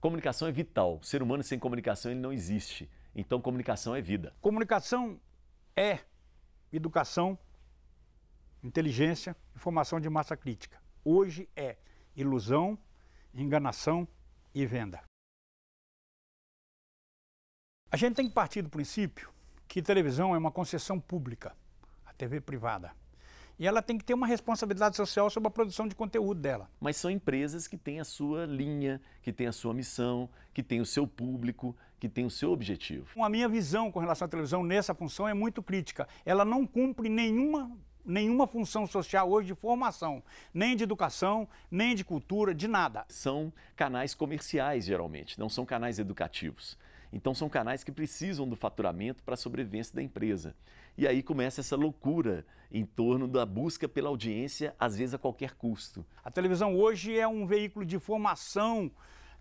Comunicação é vital. O ser humano sem comunicação ele não existe. Então, comunicação é vida. Comunicação é educação, inteligência informação de massa crítica. Hoje é ilusão, enganação e venda. A gente tem que partir do princípio que televisão é uma concessão pública, a TV privada e ela tem que ter uma responsabilidade social sobre a produção de conteúdo dela. Mas são empresas que têm a sua linha, que têm a sua missão, que têm o seu público, que têm o seu objetivo. Então, a minha visão com relação à televisão nessa função é muito crítica. Ela não cumpre nenhuma nenhuma função social hoje de formação, nem de educação, nem de cultura, de nada. São canais comerciais, geralmente, não são canais educativos. Então são canais que precisam do faturamento para a sobrevivência da empresa. E aí começa essa loucura em torno da busca pela audiência, às vezes a qualquer custo. A televisão hoje é um veículo de formação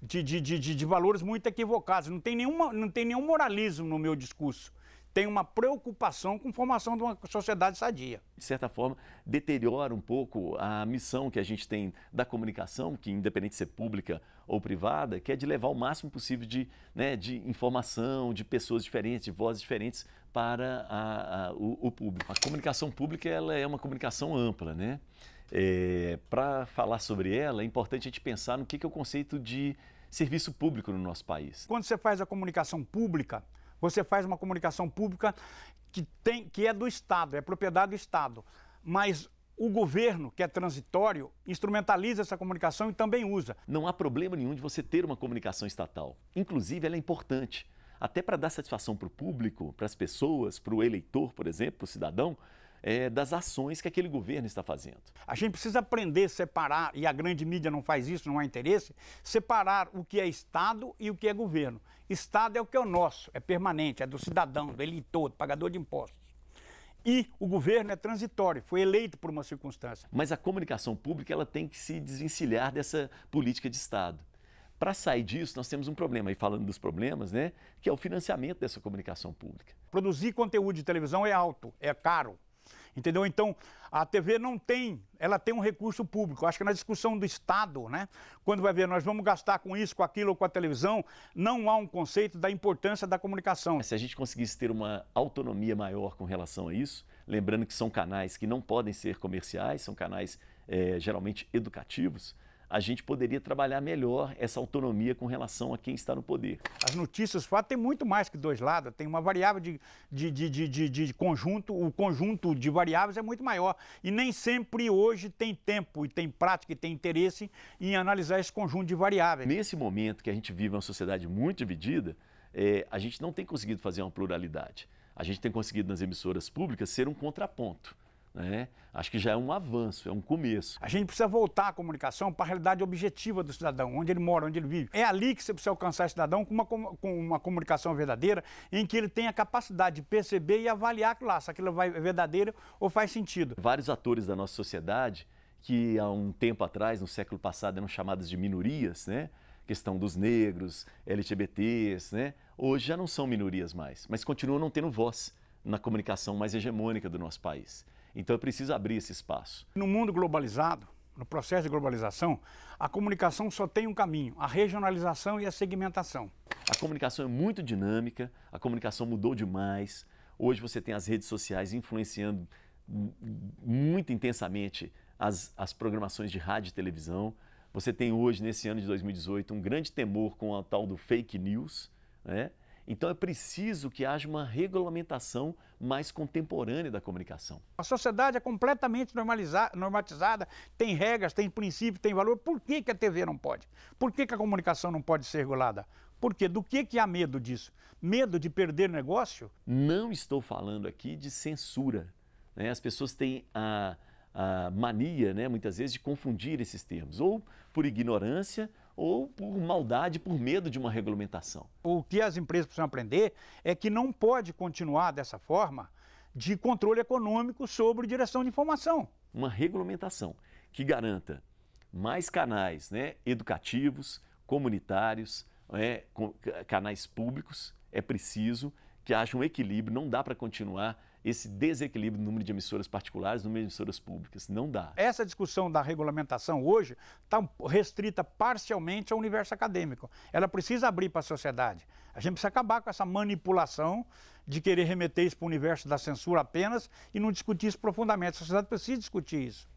de, de, de, de valores muito equivocados. Não tem, nenhuma, não tem nenhum moralismo no meu discurso tem uma preocupação com a formação de uma sociedade sadia. De certa forma, deteriora um pouco a missão que a gente tem da comunicação, que independente de ser pública ou privada, que é de levar o máximo possível de, né, de informação, de pessoas diferentes, de vozes diferentes para a, a, o, o, público. A comunicação pública ela é uma comunicação ampla, né? É, para falar sobre ela, é importante a gente pensar no que, que é o conceito de serviço público no nosso país. Quando você faz a comunicação pública, você faz uma comunicação pública que, tem, que é do Estado, é propriedade do Estado. Mas o governo, que é transitório, instrumentaliza essa comunicação e também usa. Não há problema nenhum de você ter uma comunicação estatal. Inclusive, ela é importante. Até para dar satisfação para o público, para as pessoas, para o eleitor, por exemplo, para o cidadão, é, das ações que aquele governo está fazendo. A gente precisa aprender separar, e a grande mídia não faz isso, não há interesse, separar o que é Estado e o que é governo. Estado é o que é o nosso, é permanente, é do cidadão, do eleitor, do pagador de impostos e o governo é transitório, foi eleito por uma circunstância. Mas a comunicação pública ela tem que se desvencilhar dessa política de Estado. Para sair disso, nós temos um problema, e falando dos problemas, né, que é o financiamento dessa comunicação pública. Produzir conteúdo de televisão é alto, é caro. Entendeu? Então, a TV não tem, ela tem um recurso público. Acho que na discussão do Estado, né? Quando vai ver, nós vamos gastar com isso, com aquilo, com a televisão, não há um conceito da importância da comunicação. Se a gente conseguisse ter uma autonomia maior com relação a isso, lembrando que são canais que não podem ser comerciais, são canais é, geralmente educativos, a gente poderia trabalhar melhor essa autonomia com relação a quem está no poder. As notícias, o fato, tem muito mais que dois lados, tem uma variável de, de, de, de, de conjunto, o conjunto de variáveis é muito maior. E nem sempre hoje tem tempo e tem prática e tem interesse em analisar esse conjunto de variáveis. Nesse momento que a gente vive uma sociedade muito dividida, é, a gente não tem conseguido fazer uma pluralidade. A gente tem conseguido nas emissoras públicas ser um contraponto. Né? Acho que já é um avanço, é um começo. A gente precisa voltar a comunicação para a realidade objetiva do cidadão, onde ele mora, onde ele vive. É ali que você precisa alcançar o cidadão com uma, com uma comunicação verdadeira, em que ele tenha a capacidade de perceber e avaliar lá, se aquilo é verdadeiro ou faz sentido. Vários atores da nossa sociedade, que há um tempo atrás, no século passado, eram chamadas de minorias, né? questão dos negros, LGBTs, né? hoje já não são minorias mais, mas continuam não tendo voz na comunicação mais hegemônica do nosso país. Então é preciso abrir esse espaço. No mundo globalizado, no processo de globalização, a comunicação só tem um caminho: a regionalização e a segmentação. A comunicação é muito dinâmica, a comunicação mudou demais. Hoje você tem as redes sociais influenciando muito intensamente as, as programações de rádio e televisão. Você tem hoje, nesse ano de 2018, um grande temor com a tal do fake news, né? Então é preciso que haja uma regulamentação mais contemporânea da comunicação. A sociedade é completamente normatizada, tem regras, tem princípio, tem valor. Por que, que a TV não pode? Por que, que a comunicação não pode ser regulada? Por quê? do que, que há medo disso? Medo de perder negócio? Não estou falando aqui de censura. Né? As pessoas têm a, a mania, né, muitas vezes, de confundir esses termos, ou por ignorância ou por maldade, por medo de uma regulamentação. O que as empresas precisam aprender é que não pode continuar dessa forma de controle econômico sobre direção de informação. Uma regulamentação que garanta mais canais né, educativos, comunitários, né, canais públicos, é preciso que haja um equilíbrio, não dá para continuar esse desequilíbrio no número de emissoras particulares, no número de emissoras públicas. Não dá. Essa discussão da regulamentação hoje está restrita parcialmente ao universo acadêmico. Ela precisa abrir para a sociedade. A gente precisa acabar com essa manipulação de querer remeter isso para o universo da censura apenas e não discutir isso profundamente. A sociedade precisa discutir isso.